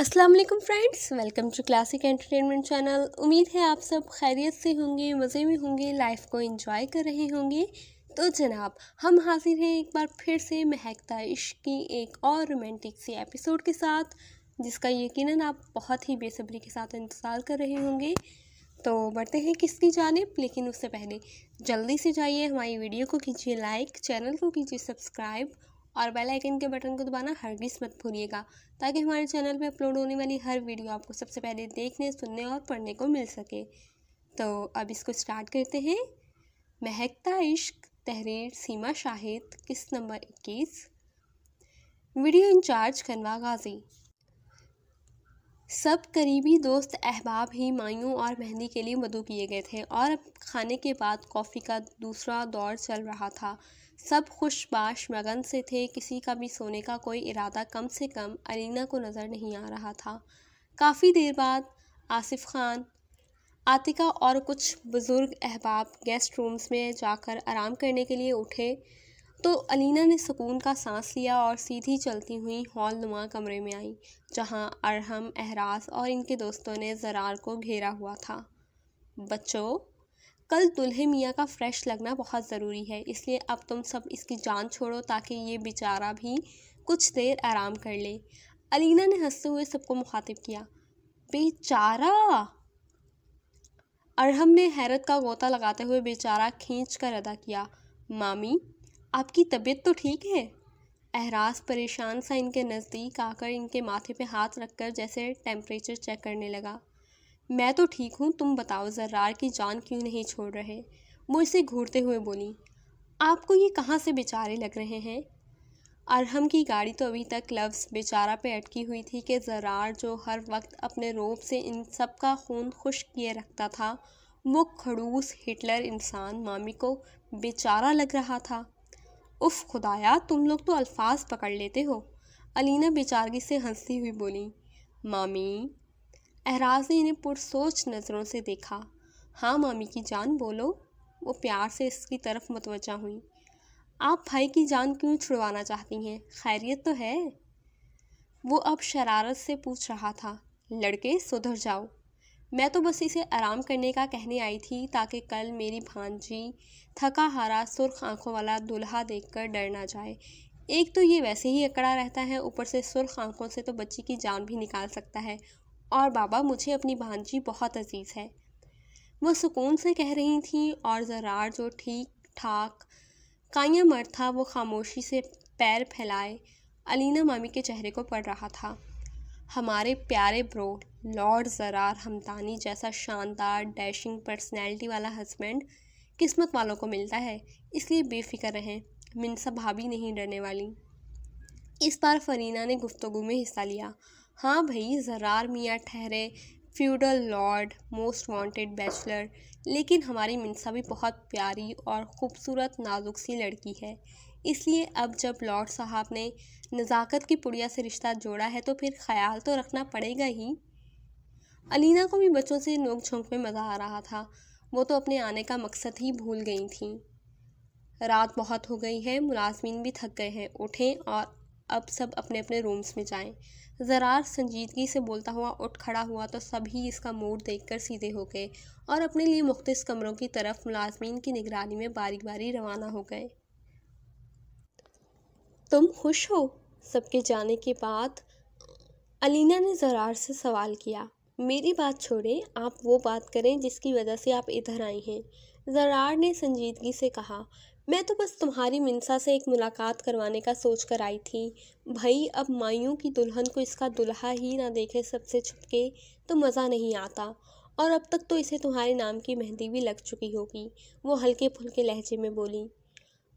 अस्सलाम वालेकुम friends welcome to classic entertainment channel उम्मीद है आप सब खैरियत से होंगे मज़े में होंगे लाइफ को इंजॉय कर रहे होंगे तो जनाब हम हाजिर हैं एक बार फिर से महकता इश्क की एक और रोमांटिक सी एपिसोड के साथ जिसका यकीनन आप बहुत ही बेसब्री के साथ इंतज़ार कर रहे होंगे तो बढ़ते हैं किसकी जानब लेकिन उससे पहले जल्दी से जाइए हमारी वीडियो को कीजिए लाइक चैनल को कीजिए सब्सक्राइब और बेल आइकन के बटन को दबाना हर मत भूलिएगा ताकि हमारे चैनल में अपलोड होने वाली हर वीडियो आपको सबसे पहले देखने सुनने और पढ़ने को मिल सके तो अब इसको स्टार्ट करते हैं महकता इश्क तहरीर सीमा शाहिद किस्त नंबर इक्कीस वीडियो इंचार्ज कनवा गाजी सब करीबी दोस्त अहबाब ही मायूं और मेहंदी के लिए मदू किए गए थे और अब खाने के बाद कॉफ़ी का दूसरा दौर चल रहा था सब खुशबाश मगन से थे किसी का भी सोने का कोई इरादा कम से कम अलीना को नज़र नहीं आ रहा था काफ़ी देर बाद आसिफ खान आतिका और कुछ बुज़ुर्ग अहबाब गेस्ट रूम्स में जाकर आराम करने के लिए उठे तो अलीना ने सुकून का सांस लिया और सीधी चलती हुई हॉल नुमा कमरे में आई जहां अरहम एहराज और इनके दोस्तों ने जरार को घेरा हुआ था बच्चों कल दुल्हे मियाँ का फ्रेश लगना बहुत ज़रूरी है इसलिए अब तुम सब इसकी जान छोड़ो ताकि ये बेचारा भी कुछ देर आराम कर ले अलीना ने हंसते हुए सबको मुखातिब किया बेचारा अरहम ने हैरत का गोता लगाते हुए बेचारा खींच कर अदा किया मामी आपकी तबीयत तो ठीक है एहराज परेशान सा इनके नज़दीक आकर इनके माथे पे हाथ रखकर जैसे टेम्परेचर चेक करने लगा मैं तो ठीक हूँ तुम बताओ जर्रार की जान क्यों नहीं छोड़ रहे वो इसे घूरते हुए बोली आपको ये कहाँ से बेचारे लग रहे हैं अरहम की गाड़ी तो अभी तक लफ्स बेचारा पे अटकी हुई थी कि जरार जो हर वक्त अपने रोब से इन सब का खून खुश किए रखता था वो खड़ूस हिटलर इंसान मामी को बेचारा लग रहा था उफ खुदाया तुम लोग तो अल्फाज पकड़ लेते हो अलीना बेचारगी से हंसती हुई बोली मामी एहराजी ने पुरसोच नज़रों से देखा हाँ मामी की जान बोलो वो प्यार से इसकी तरफ मतवजा हुई आप भाई की जान क्यों छुड़वाना चाहती हैं खैरियत तो है वो अब शरारत से पूछ रहा था लड़के सुधर जाओ मैं तो बस इसे आराम करने का कहने आई थी ताकि कल मेरी भांजी थका हारा सुर्ख आंखों वाला दुल्हा देखकर डर ना जाए एक तो ये वैसे ही अकड़ा रहता है ऊपर से सुर्ख आंखों से तो बच्ची की जान भी निकाल सकता है और बाबा मुझे अपनी भांजी बहुत अजीज़ है वह सुकून से कह रही थी और जरार जो ठीक ठाक काया मर था वो खामोशी से पैर फैलाए अलीना मामी के चेहरे को पड़ रहा था हमारे प्यारे ब्रो लॉर्ड जरार हमदानी जैसा शानदार डैशिंग पर्सनैलिटी वाला हस्बैंड किस्मत वालों को मिलता है इसलिए बेफिक्र रहें मिनसा भाभी नहीं डरने वाली इस बार फरीना ने गुफ्तगु में हिस्सा लिया हाँ भाई जरार मियाँ ठहरे feudal lord most wanted bachelor लेकिन हमारी मिनसा भी बहुत प्यारी और ख़ूबसूरत नाजुक सी लड़की है इसलिए अब जब लॉर्ड साहब ने नज़ाकत की पुड़िया से रिश्ता जोड़ा है तो फिर ख्याल तो रखना पड़ेगा ही अलीना को भी बच्चों से नोक झोंक में मज़ा आ रहा था वो तो अपने आने का मकसद ही भूल गई थी रात बहुत हो गई है मुलाजमीन भी थक गए हैं उठें और अब सब अपने अपने रूम्स में जाएं ज़रार संजीदगी से बोलता हुआ उठ खड़ा हुआ तो सभी इसका मूड देखकर सीधे हो गए और अपने लिए मुख्त कमरों की तरफ मुलाजमीन की निगरानी में बारी बारी रवाना हो गए तुम खुश हो सबके जाने के बाद अलीना ने ज़रार से सवाल किया मेरी बात छोड़ें आप वो बात करें जिसकी वजह से आप इधर आई हैं जरार ने संजीदगी से कहा मैं तो बस तुम्हारी मिनसा से एक मुलाकात करवाने का सोच कर आई थी भाई अब मायों की दुल्हन को इसका दुल्हा ही ना देखे सबसे छुपके तो मज़ा नहीं आता और अब तक तो इसे तुम्हारे नाम की मेहंदी भी लग चुकी होगी वो हल्के फुलके लहजे में बोली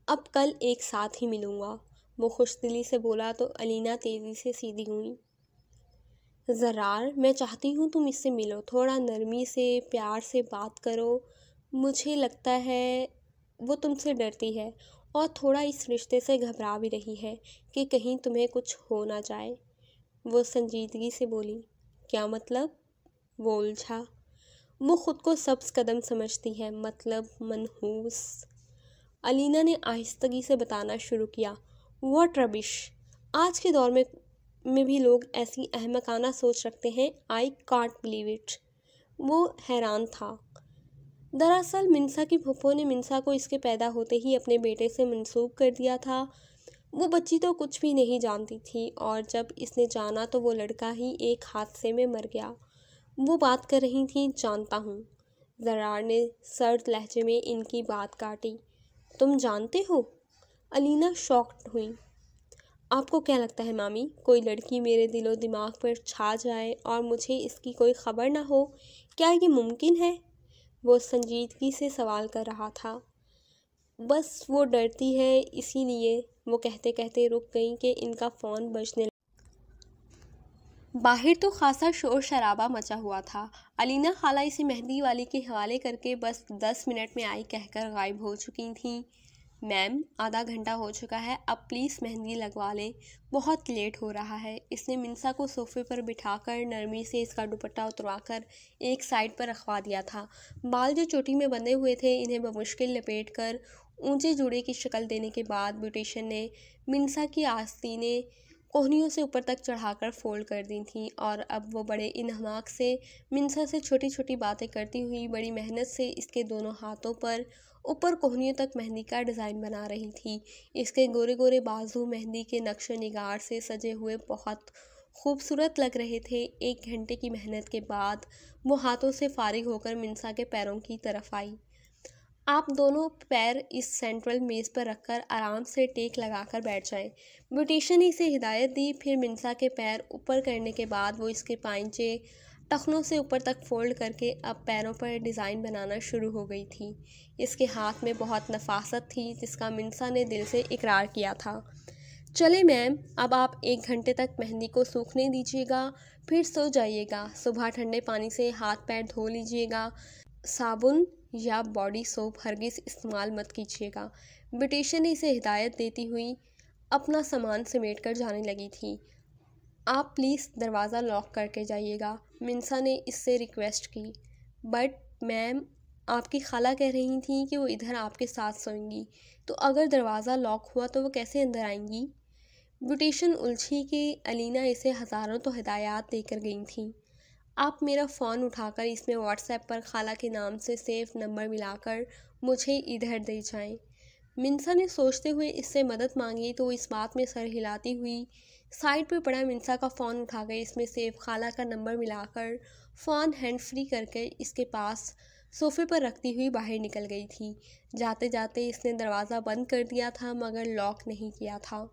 अब कल एक साथ ही मिलूँगा वो खुश दिली से बोला तो अलीना तेज़ी से सीधी हुई ज़रार मैं चाहती हूँ तुम इससे मिलो थोड़ा नरमी से प्यार से बात करो मुझे लगता है वो तुमसे डरती है और थोड़ा इस रिश्ते से घबरा भी रही है कि कहीं तुम्हें कुछ हो ना जाए वो संजीदगी से बोली क्या मतलब वो उलझा वो ख़ुद को सब्स कदम समझती है मतलब मनहूस अलीना ने आहिस्तगी से बताना शुरू किया वॉट रबिश आज के दौर में में भी लोग ऐसी अहमकाना सोच रखते हैं आई कांट बिलीव इट वो हैरान था दरअसल मिनसा की फुफो ने मिनसा को इसके पैदा होते ही अपने बेटे से मनसूब कर दिया था वो बच्ची तो कुछ भी नहीं जानती थी और जब इसने जाना तो वो लड़का ही एक हादसे में मर गया वो बात कर रही थी जानता हूँ जरार ने सर्द लहजे में इनकी बात काटी तुम जानते हो अलीना शॉक्ड हुई आपको क्या लगता है मामी कोई लड़की मेरे दिलो दिमाग पर छा जाए और मुझे इसकी कोई ख़बर ना हो क्या ये मुमकिन है वो संजीदगी से सवाल कर रहा था बस वो डरती है इसीलिए वो कहते कहते रुक गई कि इनका फ़ोन बजने बाहर तो खासा शोर शराबा मचा हुआ था अलीना खाला इसे मेहंदी वाली के हवाले करके बस दस मिनट में आई कहकर गायब हो चुकी थी मैम आधा घंटा हो चुका है अब प्लीज़ मेहंदी लगवा लें बहुत लेट हो रहा है इसने मिनसा को सोफे पर बिठाकर नरमी से इसका दुपट्टा उतरवाकर एक साइड पर रखवा दिया था बाल जो चोटी में बंधे हुए थे इन्हें बमुश्किल लपेट कर ऊँचे जुड़े की शक्ल देने के बाद ब्यूटिशन ने मिनसा की आस्तीने कोहनियों से ऊपर तक चढ़ाकर फोल्ड कर दी थी और अब वो बड़े इनहमाक से मिनसा से छोटी छोटी बातें करती हुई बड़ी मेहनत से इसके दोनों हाथों पर ऊपर कोहनियों तक मेहंदी का डिज़ाइन बना रही थी इसके गोरे गोरे बाजू मेहंदी के नक्श निगार से सजे हुए बहुत खूबसूरत लग रहे थे एक घंटे की मेहनत के बाद वो हाथों से फारिग होकर मिनसा के पैरों की तरफ आई आप दोनों पैर इस सेंट्रल मेज़ पर रखकर आराम से टेक लगाकर बैठ जाएं। ब्यूटिशन ने इसे हिदायत दी फिर मिनसा के पैर ऊपर करने के बाद वो इसके पाइचे टखनों से ऊपर तक फोल्ड करके अब पैरों पर डिज़ाइन बनाना शुरू हो गई थी इसके हाथ में बहुत नफासत थी जिसका मिनसा ने दिल से इकरार किया था चले मैम अब आप एक घंटे तक मेहंदी को सूखने दीजिएगा फिर सो जाइएगा सुबह ठंडे पानी से हाथ पैर धो लीजिएगा साबुन या बॉडी सोप हरगिज़ इस्तेमाल मत कीजिएगा ब्रिटिशन ने इसे हिदायत देती हुई अपना सामान समेट कर जाने लगी थी आप प्लीज़ दरवाज़ा लॉक करके जाइएगा मिनसा ने इससे रिक्वेस्ट की बट मैम आपकी खाला कह रही थी कि वो इधर आपके साथ सोएंगी तो अगर दरवाज़ा लॉक हुआ तो वो कैसे अंदर आएंगी ब्यूटिशन उलझी कि अलीना इसे हज़ारों तो हदायत देकर गई थी आप मेरा फ़ोन उठाकर इसमें व्हाट्सएप पर खाला के नाम से सेव नंबर मिलाकर मुझे इधर दे जाएं मिनसा ने सोचते हुए इससे मदद मांगी तो इस बात में सर हिलाती हुई साइड पर पड़ा मिनसा का फ़ोन उठाकर इसमें सेव खाला का नंबर मिलाकर फ़ोन हैंड फ्री करके इसके पास सोफे पर रखती हुई बाहर निकल गई थी जाते जाते इसने दरवाज़ा बंद कर दिया था मगर लॉक नहीं किया था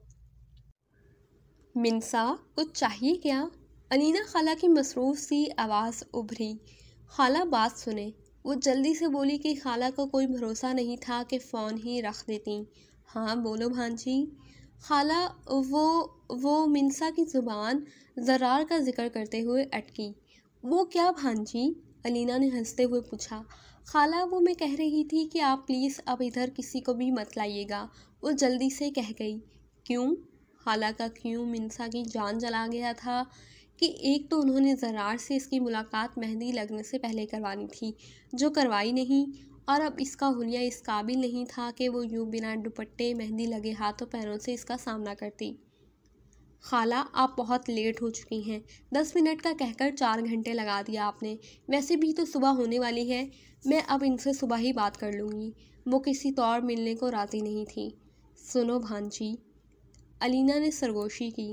मिनसा कुछ चाहिए क्या अनीना खाला की मसरूफ़ सी आवाज़ उभरी खाला बात सुने वो जल्दी से बोली कि खाला का को कोई भरोसा नहीं था कि फ़ोन ही रख देती हाँ बोलो भांजी खाला वो वो मिनसा की ज़ुबान जरार का जिक्र करते हुए अटकी वो क्या भांजी अलीना ने हंसते हुए पूछा खाला वो मैं कह रही थी कि आप प्लीज़ अब इधर किसी को भी मत लाइएगा वो जल्दी से कह गई क्यों खाला का क्यों मिनसा की जान जला गया था कि एक तो उन्होंने जरार से इसकी मुलाकात मेहंदी लगने से पहले करवानी थी जो करवाई नहीं और अब इसका हुलिया इस काबिल नहीं था कि वो यूँ बिना दुपट्टे मेहंदी लगे हाथों पैरों से इसका सामना करती खाला आप बहुत लेट हो चुकी हैं दस मिनट का कहकर चार घंटे लगा दिया आपने वैसे भी तो सुबह होने वाली है मैं अब इनसे सुबह ही बात कर लूँगी वो किसी तौर मिलने को राजी नहीं थी सुनो भांजी अलीना ने सरगोशी की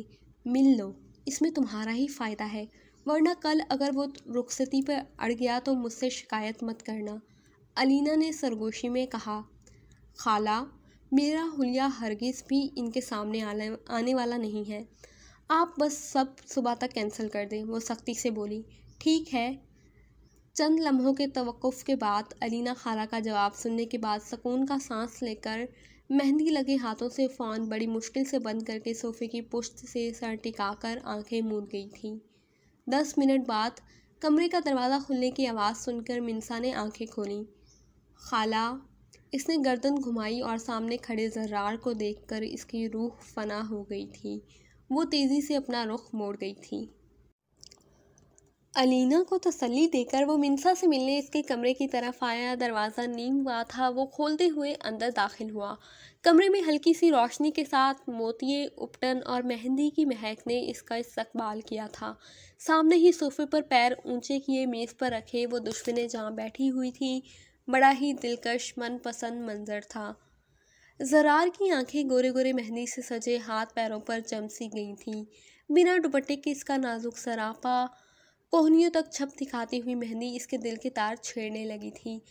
मिल लो इसमें तुम्हारा ही फ़ायदा है वरना कल अगर वो रुखसती पर अड़ गया तो मुझसे शिकायत मत करना अलीना ने सरगोशी में कहा खाला मेरा हुलिया हरगिज़ भी इनके सामने आने आने वाला नहीं है आप बस सब सुबह तक कैंसिल कर दें वो सख्ती से बोली ठीक है चंद लम्हों के तवक़ के बाद अलीना खाला का जवाब सुनने के बाद सकून का सांस लेकर मेहंदी लगे हाथों से फ़ौन बड़ी मुश्किल से बंद करके सोफे की पुश्त से सर टिकाकर आंखें मूंद गई थी दस मिनट बाद कमरे का दरवाज़ा खुलने की आवाज़ सुनकर मिनसा ने आंखें खोली खाला इसने गर्दन घुमाई और सामने खड़े जर्रार को देखकर इसकी रूह फना हो गई थी वो तेज़ी से अपना रुख मोड़ गई थी अलीना को तसल्ली तो देकर वो मिनसा से मिलने इसके कमरे की तरफ आया दरवाज़ा नीम हुआ था वो खोलते हुए अंदर दाखिल हुआ कमरे में हल्की सी रोशनी के साथ मोती उपटन और मेहंदी की महक ने इसका इस्तबाल किया था सामने ही सोफे पर पैर ऊंचे किए मेज़ पर रखे वो दुश्मने जहाँ बैठी हुई थी बड़ा ही दिलकश मनपसंद मंजर था जरार की आंखें गोरे गोरे मेहंदी से सजे हाथ पैरों पर चमसी गई थी बिना दुपट्टे के इसका नाजुक सरापा कोहनियों तक छप दिखाती हुई मेहंदी इसके दिल के तार छेड़ने लगी थी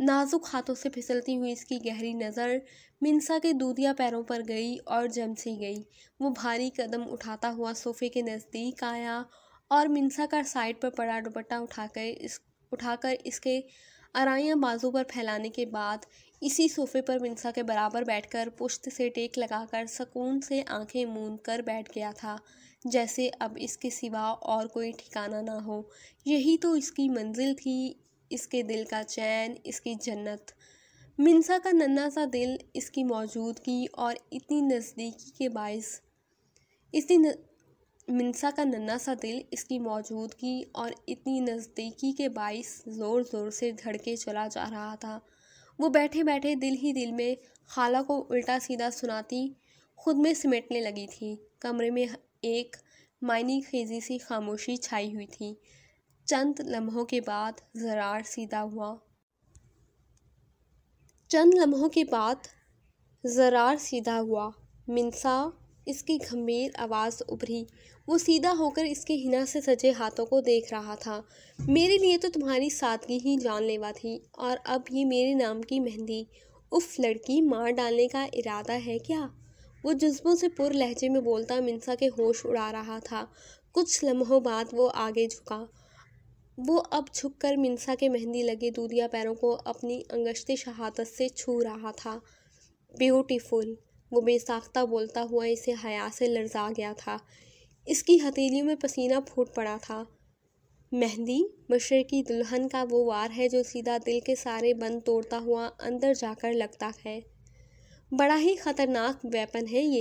नाजुक हाथों से फिसलती हुई इसकी गहरी नज़र मिनसा के दूधिया पैरों पर गई और जमसी गई वो भारी कदम उठाता हुआ सोफे के नज़दीक आया और मिनसा का साइड पर पड़ा दुपट्टा उठाकर इस उठाकर इसके अराइयाँ बाजू पर फैलाने के बाद इसी सोफे पर मिनसा के बराबर बैठकर पुश्त से टेक लगाकर सुकून से आंखें मूंद कर बैठ गया था जैसे अब इसके सिवा और कोई ठिकाना ना हो यही तो इसकी मंजिल थी इसके दिल का चैन इसकी जन्नत मिनसा का नन्ना सा दिल इसकी मौजूदगी और इतनी नज़दीकी के बायस इतनी न... मिनसा का नन्ना सा दिल इसकी मौजूदगी और इतनी नज़दीकी के बायस ज़ोर ज़ोर से धड़के चला जा रहा था वो बैठे बैठे दिल ही दिल में खाला को उल्टा सीधा सुनाती खुद में सिमटने लगी थी कमरे में एक मायनी खेजी सी खामोशी छाई हुई थी चंद लम्हों के बाद जरार सीधा हुआ चंद लम्हों के बाद जरार सीधा हुआ मिनसा इसकी गंभीर आवाज़ उभरी वो सीधा होकर इसके हिना से सजे हाथों को देख रहा था मेरे लिए तो तुम्हारी सादगी ही जानलेवा थी और अब ये मेरे नाम की मेहंदी उफ लड़की मार डालने का इरादा है क्या वो जज्बों से पुर लहजे में बोलता मिनसा के होश उड़ा रहा था कुछ लम्हों बाद वो आगे झुका वो अब झुक कर मिनसा के मेहंदी लगे दूधिया पैरों को अपनी अंगश्ती शहादत से छू रहा था ब्यूटीफुल वो बेसाख्ता बोलता हुआ इसे हया से लरजा गया था इसकी हथेलियों में पसीना फूट पड़ा था मेहंदी की दुल्हन का वो वार है जो सीधा दिल के सारे बंद तोड़ता हुआ अंदर जाकर लगता है बड़ा ही ख़तरनाक वेपन है ये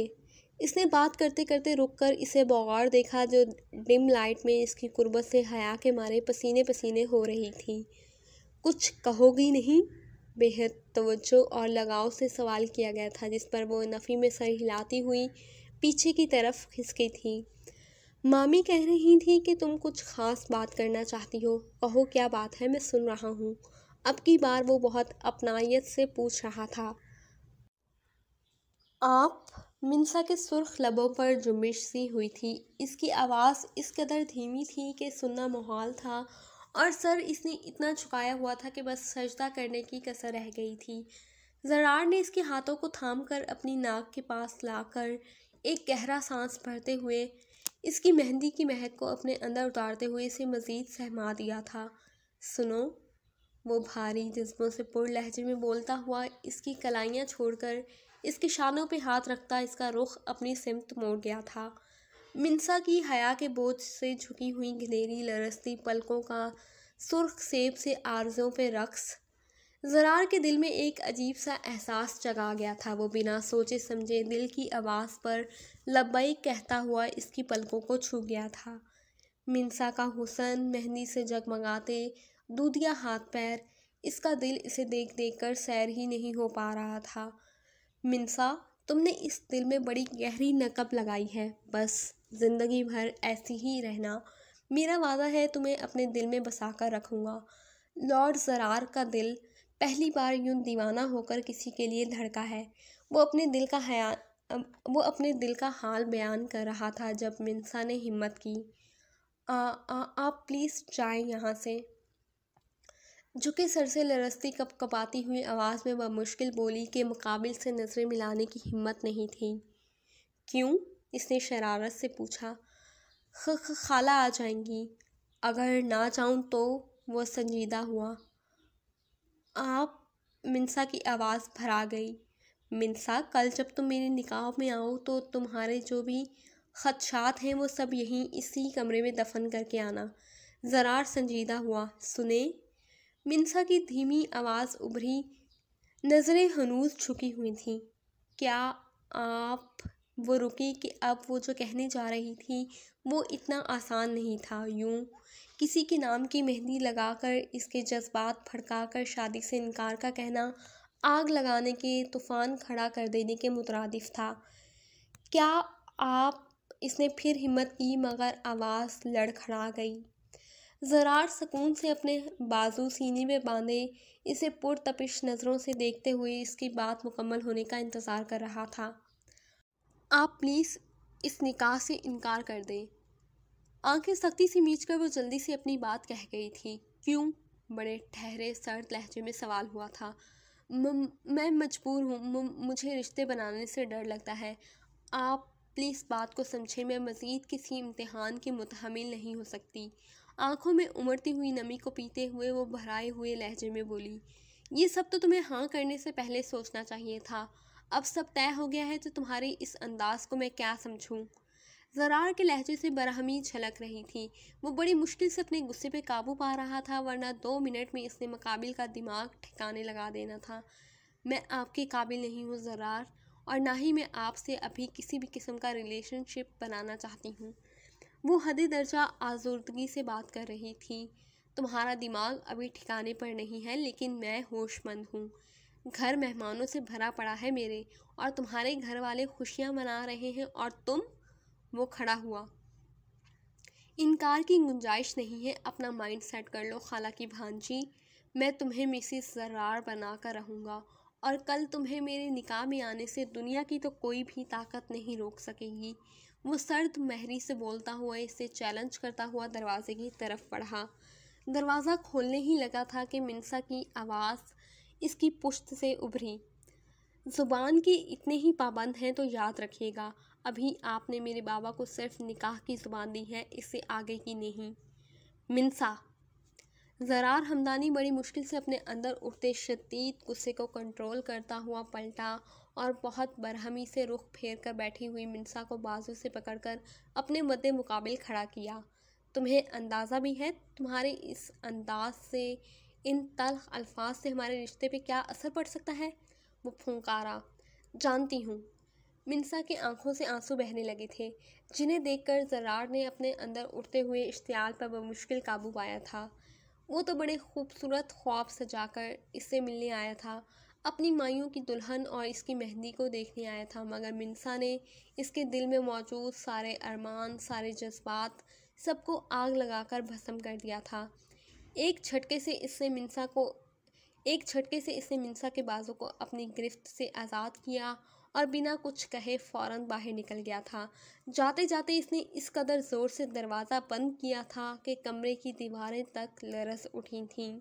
इसने बात करते करते रुक कर इसे बौगौर देखा जो डिम लाइट में इसकी कुर्बत से हया के मारे पसीने पसीने हो रही थी कुछ कहोगी नहीं बेहद तवज्जो और लगाव से सवाल किया गया था जिस पर वो नफ़ी में सर हिलाती हुई पीछे की तरफ खिसकी थी मामी कह रही थी कि तुम कुछ ख़ास बात करना चाहती हो कहो क्या बात है मैं सुन रहा हूँ अब की बार वो बहुत अपनायत से पूछ रहा था आप मिनसा के सुर्ख लबों पर जुमिश सी हुई थी इसकी आवाज़ इस कदर धीमी थी कि सुनना मुहाल था और सर इसने इतना छुकाया हुआ था कि बस सजदा करने की कसर रह गई थी जरार ने इसके हाथों को थाम कर अपनी नाक के पास लाकर एक गहरा सांस भरते हुए इसकी मेहंदी की महक को अपने अंदर उतारते हुए इसे मज़ीद सहमा दिया था सुनो वो भारी जज्बों से पुर लहजे में बोलता हुआ इसकी कलाइयाँ छोड़कर इसके शानों पे हाथ रखता इसका रुख अपनी सिमत मोड़ गया था मिनसा की हया के बोझ से झुकी हुई घनेरी लरसती पलकों का सुर्ख सेब से आरजों पे रक्स जरार के दिल में एक अजीब सा एहसास जगा गया था वो बिना सोचे समझे दिल की आवाज़ पर लब्बई कहता हुआ इसकी पलकों को छू गया था मिनसा का हुसन मेहंदी से जगमगाते दूधिया हाथ पैर इसका दिल इसे देख देख कर सैर ही नहीं हो पा रहा था मिनसा तुमने इस दिल में बड़ी गहरी नकब लगाई है बस ज़िंदगी भर ऐसी ही रहना मेरा वादा है तुम्हें अपने दिल में बसा कर रखूँगा लॉर्ड जरार का दिल पहली बार यूं दीवाना होकर किसी के लिए धड़का है वो अपने दिल का हया वो अपने दिल का हाल बयान कर रहा था जब मिनसा ने हिम्मत की आ, आ, आप प्लीज़ जाएँ यहाँ से झुके सर से लरस्ती कप कपाती हुई आवाज़ में वह मुश्किल बोली के मुकाबिल से नज़रें मिलाने की हिम्मत नहीं थी क्यों इसने शरारत से पूछा ख खाला आ जाएंगी अगर ना जाऊं तो वह संजीदा हुआ आप मिनसा की आवाज़ भरा गई मिनसा कल जब तुम मेरे निकाह में आओ तो तुम्हारे जो भी खदशात हैं वो सब यहीं इसी कमरे में दफन करके आना ज़रार संजीदा हुआ सुने मिनसा की धीमी आवाज़ उभरी नज़रें हनूज झुकी हुई थी क्या आप वो रुकी कि अब वो जो कहने जा रही थी वो इतना आसान नहीं था यूं किसी के नाम की मेहंदी लगाकर इसके जज्बात भड़काकर शादी से इनकार का कहना आग लगाने के तूफ़ान खड़ा कर देने के मुतरदफ था क्या आप इसने फिर हिम्मत की मगर आवाज़ लड़खड़ा गई जरार सुकून से अपने बाजू सीने में बांधे इसे पुरतपिश नज़रों से देखते हुए इसकी बात मुकम्मल होने का इंतज़ार कर रहा था आप प्लीज़ इस निकाह से इनकार कर दें आंखें सख्ती से मीच कर वो जल्दी से अपनी बात कह गई थी क्यों बड़े ठहरे सर्द लहजे में सवाल हुआ था मैं मजबूर हूँ मुझे रिश्ते बनाने से डर लगता है आप प्लीज़ बात को समझे मैं मज़ीद किसी इम्तहान की मुतहमिल नहीं हो सकती आंखों में उमड़ती हुई नमी को पीते हुए वो भराए हुए लहजे में बोली ये सब तो तुम्हें हाँ करने से पहले सोचना चाहिए था अब सब तय हो गया है तो तुम्हारे इस अंदाज को मैं क्या समझूँ जरार के लहजे से बरहमी झलक रही थी वो बड़ी मुश्किल से अपने गुस्से पे काबू पा रहा था वरना दो मिनट में इसने मकाबिल का दिमाग ठिकाने लगा देना था मैं आपके काबिल नहीं हूँ जरार और ना ही मैं आपसे अभी किसी भी किस्म का रिलेशनशिप बनाना चाहती हूँ वो हद दर्जा आज़ुर्दगी से बात कर रही थी तुम्हारा दिमाग अभी ठिकाने पर नहीं है लेकिन मैं होशमंद हूँ घर मेहमानों से भरा पड़ा है मेरे और तुम्हारे घर वाले खुशियाँ मना रहे हैं और तुम वो खड़ा हुआ इनकार की गुंजाइश नहीं है अपना माइंड सेट कर लो खाला की भांजी मैं तुम्हें मिसिस जरार बना कर रहूँगा और कल तुम्हें मेरे निकाह में आने से दुनिया की तो कोई भी ताकत नहीं रोक सकेगी वो सर्द महरी से बोलता हुआ इसे चैलेंज करता हुआ दरवाजे की तरफ बढ़ा दरवाज़ा खोलने ही लगा था कि मिनसा की आवाज़ इसकी पुश्त से उभरी ज़ुबान के इतने ही पाबंद हैं तो याद रखिएगा अभी आपने मेरे बाबा को सिर्फ निकाह की ज़ुबान दी है इससे आगे की नहीं मिनसा ज़रार हमदानी बड़ी मुश्किल से अपने अंदर उठते शदीद गुस्से को कंट्रोल करता हुआ पलटा और बहुत बरहमी से रुख फेर कर बैठी हुई मिनसा को बाजू से पकड़कर अपने मद मुकाबिल खड़ा किया तुम्हें अंदाज़ा भी है तुम्हारे इस अंदाज से इन तलख अल्फाज से हमारे रिश्ते पे क्या असर पड़ सकता है वो फूंकारा जानती हूँ मिनसा के आंखों से आंसू बहने लगे थे जिन्हें देखकर जरार ने अपने अंदर उठते हुए इश्तियाल पर बमुश्किल काबू पाया था वो तो बड़े खूबसूरत ख्वाब सजाकर इससे मिलने आया था अपनी माइयों की दुल्हन और इसकी मेहंदी को देखने आया था मगर मिनसा ने इसके दिल में मौजूद सारे अरमान सारे जज्बात सबको आग लगाकर भस्म कर दिया था एक झटके से इसने मिनसा को एक झटके से इसने मिनसा के बाजू को अपनी गिरफ्त से आज़ाद किया और बिना कुछ कहे फौरन बाहर निकल गया था जाते जाते इसने इस कदर ज़ोर से दरवाज़ा बंद किया था कि कमरे की दीवारें तक लरस उठी थीं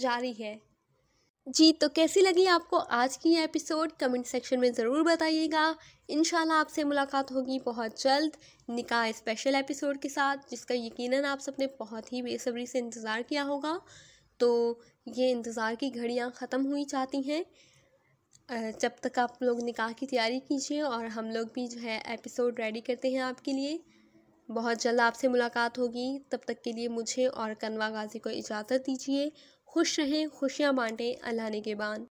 जारी है जी तो कैसी लगी आपको आज की यह एपिसोड कमेंट सेक्शन में ज़रूर बताइएगा इन आपसे मुलाकात होगी बहुत जल्द निकाह स्पेशल एपिसोड के साथ जिसका यकीनन आप सबने बहुत ही बेसब्री से इंतज़ार किया होगा तो ये इंतज़ार की घड़ियाँ ख़त्म हुई जाती हैं जब तक आप लोग निकाह की तैयारी कीजिए और हम लोग भी जो है एपिसोड रेडी करते हैं आपके लिए बहुत जल्द आपसे मुलाकात होगी तब तक के लिए मुझे और कनवा गाजी को इजाज़त दीजिए खुश रहें खुशियाँ बांटें अल्लाह ने के बान